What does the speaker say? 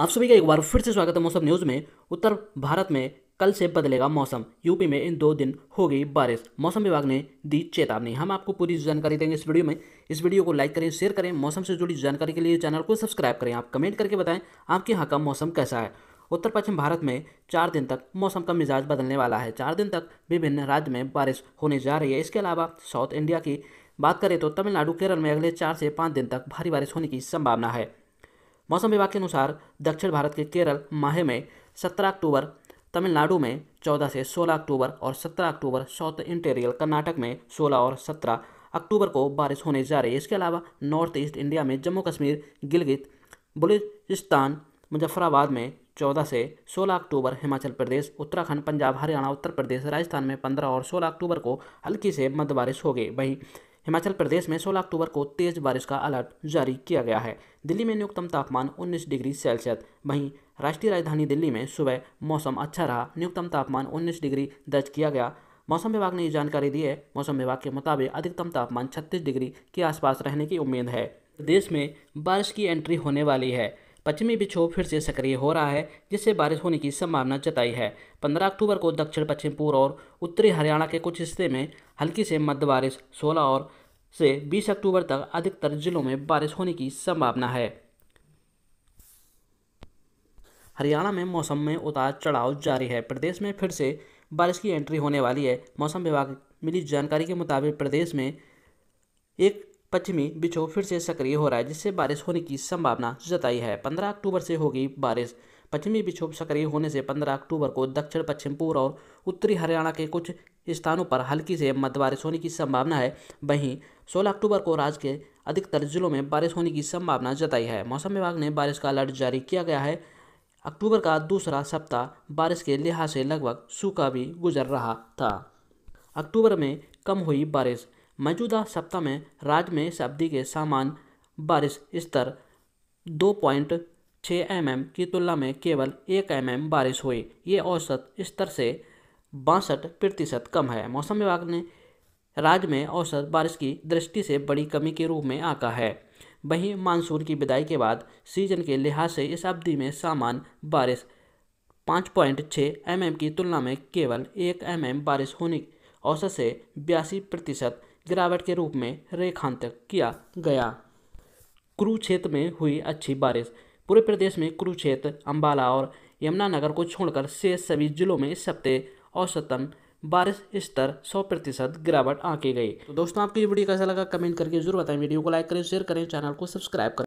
आप सभी का एक बार फिर से स्वागत है मौसम न्यूज़ में उत्तर भारत में कल से बदलेगा मौसम यूपी में इन दो दिन हो गई बारिश मौसम विभाग ने दी चेतावनी हम आपको पूरी जानकारी देंगे इस वीडियो में इस वीडियो को लाइक करें शेयर करें मौसम से जुड़ी जानकारी के लिए चैनल को सब्सक्राइब करें आप कमेंट करके बताएं आपके यहाँ का मौसम कैसा है उत्तर पश्चिम भारत में चार दिन तक मौसम का मिजाज बदलने वाला है चार दिन तक विभिन्न राज्य में बारिश होने जा रही है इसके अलावा साउथ इंडिया की बात करें तो तमिलनाडु केरल में अगले चार से पाँच दिन तक भारी बारिश होने की संभावना है मौसम विभाग के अनुसार दक्षिण भारत के केरल माहे में सत्रह अक्टूबर तमिलनाडु में चौदह से सोलह अक्टूबर और सत्रह अक्टूबर साउथ इंटेरियल कर्नाटक में सोलह और सत्रह अक्टूबर को बारिश होने जा रही है इसके अलावा नॉर्थ ईस्ट इंडिया में जम्मू कश्मीर गिलगित बलूचिस्तान मुजफ्फराबाद में 14 से 16 अक्टूबर हिमाचल प्रदेश उत्तराखंड पंजाब हरियाणा उत्तर प्रदेश राजस्थान में 15 और 16 अक्टूबर को हल्की से मध्य बारिश होगी वहीं हिमाचल प्रदेश में 16 अक्टूबर को तेज बारिश का अलर्ट जारी किया गया है दिल्ली में न्यूनतम तापमान 19 डिग्री सेल्सियस वहीं राष्ट्रीय राजधानी दिल्ली में सुबह मौसम अच्छा रहा न्यूनतम तापमान 19 डिग्री दर्ज किया गया मौसम विभाग ने ये जानकारी दी है मौसम विभाग के मुताबिक अधिकतम तापमान छत्तीस डिग्री के आसपास रहने की उम्मीद है प्रदेश में बारिश की एंट्री होने वाली है पश्चिमी विक्षोभ फिर से सक्रिय हो रहा है जिससे बारिश होने की संभावना जताई है पंद्रह अक्टूबर को दक्षिण पश्चिम पूर्व और उत्तरी हरियाणा के कुछ हिस्से में हल्की से मध्य बारिश सोलह और से बीस अक्टूबर तक अधिकतर जिलों में बारिश होने की संभावना है हरियाणा में मौसम में उतार चढ़ाव जारी है प्रदेश में फिर से बारिश की एंट्री होने वाली है मौसम विभाग मिली जानकारी के मुताबिक प्रदेश में एक पश्चिमी विक्षोभ फिर से सक्रिय हो रहा है जिससे बारिश होने की संभावना जताई है पंद्रह अक्टूबर से होगी बारिश पश्चिमी विक्षोभ सक्रिय होने से 15 अक्टूबर को दक्षिण पश्चिम पूर्व और उत्तरी हरियाणा के कुछ स्थानों पर हल्की से मध्य बारिश होने की संभावना है वहीं 16 अक्टूबर को राज्य के अधिकतर जिलों में बारिश होने की संभावना जताई है मौसम विभाग ने बारिश का अलर्ट जारी किया गया है अक्टूबर का दूसरा सप्ताह बारिश के लिहाज से लगभग सूखा भी गुजर रहा था अक्टूबर में कम हुई बारिश मौजूदा सप्ताह में राज्य में इस अवधि के सामान बारिश स्तर दो पॉइंट छः एम एम की तुलना में केवल एक एम एम बारिश हुई ये औसत स्तर से बासठ प्रतिशत कम है मौसम विभाग ने राज्य में औसत बारिश की दृष्टि से बड़ी कमी के रूप में आका है वहीं मानसून की विदाई के बाद सीजन के लिहाज से इस अवधि में सामान बारिश पाँच पॉइंट छः एम की तुलना में केवल एक एम एम बारिश होने औसत से बयासी प्रतिशत गिरावट के रूप में रेखांतक किया गया कुरुक्षेत्र में हुई अच्छी बारिश पूरे प्रदेश में कुरुक्षेत्र अम्बाला और यमुनानगर को छोड़कर शेष सभी जिलों में इस हफ्ते औसतन बारिश स्तर 100 प्रतिशत गिरावट आके गई तो दोस्तों आपको ये वीडियो कैसा लगा कमेंट करके जरूर बताएं वीडियो को लाइक करें शेयर करें चैनल को सब्सक्राइब करें